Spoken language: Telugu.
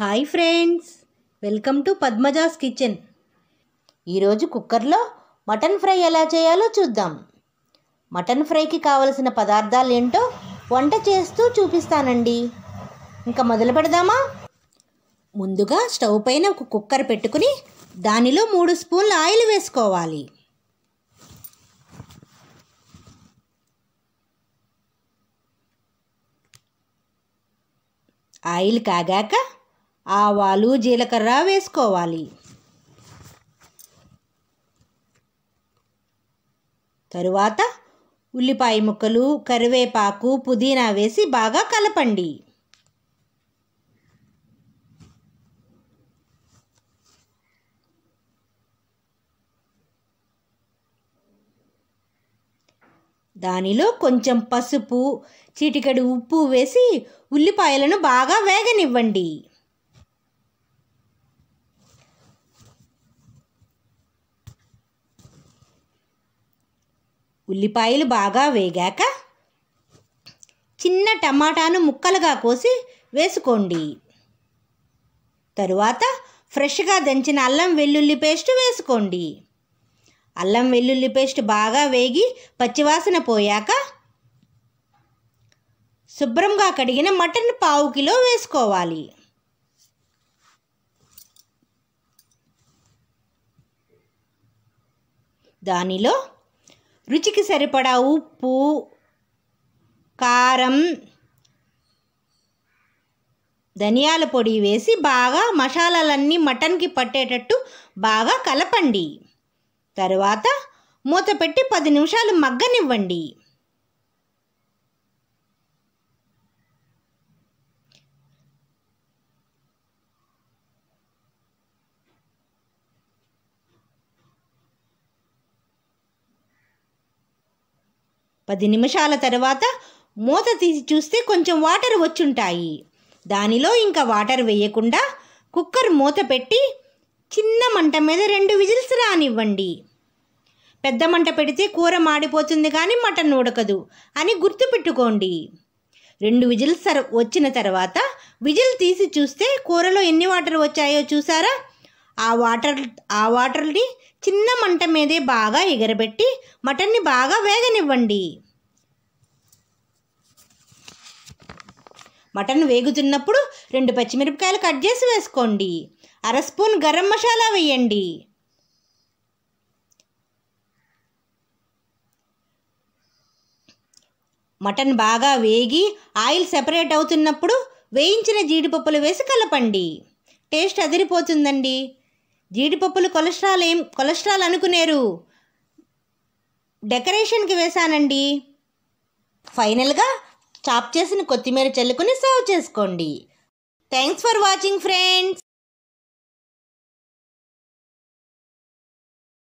hi friends welcome to Padmaja's kitchen ఈరోజు కుక్కర్లో మటన్ ఫ్రై ఎలా చేయాలో చూద్దాం మటన్ ఫ్రైకి కావలసిన పదార్థాలు ఏంటో వంట చేస్తూ చూపిస్తానండి ఇంకా మొదలు పెడదామా ముందుగా స్టవ్ పైన ఒక కుక్కర్ పెట్టుకుని దానిలో మూడు స్పూన్ల ఆయిల్ వేసుకోవాలి ఆయిల్ కాగాక ఆవాలు జీలకర్ర వేసుకోవాలి తరువాత ఉల్లిపాయ ముక్కలు కరివేపాకు పుదీనా వేసి బాగా కలపండి దానిలో కొంచెం పసుపు చిటికడి ఉప్పు వేసి ఉల్లిపాయలను బాగా వేగనివ్వండి ఉల్లిపాయలు బాగా వేగాక చిన్న టమాటాను ముక్కలుగా కోసి వేసుకోండి తరువాత ఫ్రెష్గా దంచిన అల్లం వెల్లుల్లి పేస్ట్ వేసుకోండి అల్లం వెల్లుల్లి పేస్ట్ బాగా వేగి పచ్చివాసన పోయాక శుభ్రంగా కడిగిన మటన్ పావు కిలో వేసుకోవాలి దానిలో రుచికి సరిపడా ఉప్పు కారం ధనియాల పొడి వేసి బాగా మసాలాలన్నీ మటన్కి పట్టేటట్టు బాగా కలపండి తరువాత మూత పెట్టి పది నిమిషాలు మగ్గనివ్వండి పది నిమిషాల తర్వాత మూత తీసి చూస్తే కొంచెం వాటర్ వచ్చుంటాయి దానిలో ఇంకా వాటర్ వేయకుండా కుక్కర్ మూత పెట్టి చిన్న మంట మీద రెండు విజిల్స్ రానివ్వండి పెద్ద మంట పెడితే కూర మాడిపోతుంది కానీ మటన్ ఉడకదు అని గుర్తుపెట్టుకోండి రెండు విజిల్స్ వచ్చిన తర్వాత విజిల్ తీసి చూస్తే కూరలో ఎన్ని వాటర్ వచ్చాయో చూసారా ఆ వాటర్ ఆ వాటర్ని చిన్న మంట మీదే బాగా ఎగరబెట్టి మటన్ని బాగా వేగనివ్వండి మటన్ వేగుతున్నప్పుడు రెండు పచ్చిమిరపకాయలు కట్ చేసి వేసుకోండి అర స్పూన్ గరం మసాలా వేయండి మటన్ బాగా వేగి ఆయిల్ సెపరేట్ అవుతున్నప్పుడు వేయించిన జీడిపప్పులు వేసి కలపండి టేస్ట్ అదిరిపోతుందండి జీడిపప్పులు కొలెస్ట్రాల్ ఏం కొలెస్ట్రాల్ అనుకునేరు డెకరేషన్కి వేశానండి ఫైనల్గా చాప్ చేసిన కొత్తిమీర చల్లుకుని సర్వ్ చేసుకోండి థ్యాంక్స్ ఫర్ వాచింగ్ ఫ్రెండ్స్